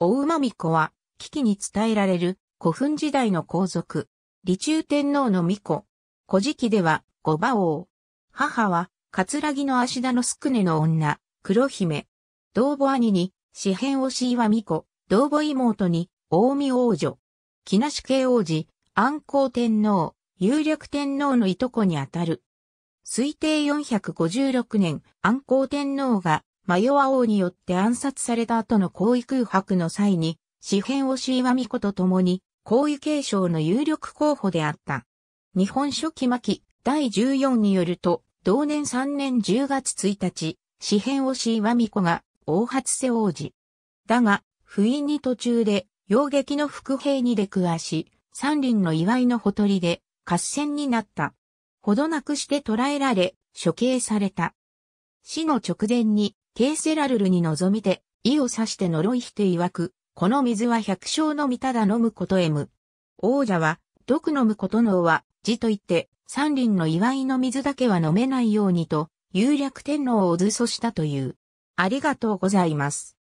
お馬巫女は、危機に伝えられる古墳時代の皇族、李中天皇の巫女。古事記では、五馬王。母は、葛城の足田の宿根の女、黒姫。同母兄に、四辺をしいわ巫女、同母妹に、大見王女。木梨慶王子、安光天皇、有力天皇のいとこにあたる。推定456年、安光天皇がマヨア王によって暗殺された後の皇位空白の際に、四編をシーワミコと共に、皇位継承の有力候補であった。日本書紀末期第14によると、同年3年10月1日、四編をシーワミコが、大初瀬王子。だが、不意に途中で、洋劇の伏兵に出くわし、三輪の祝いのほとりで、合戦になった。ほどなくして捕らえられ、処刑された。死の直前に、ケーセラルルに望みて、意を指して呪いして曰く、この水は百姓のみただ飲むことへむ。王者は、毒飲むことのは、字と言って、三輪の祝いの水だけは飲めないようにと、有略天皇を図書したという。ありがとうございます。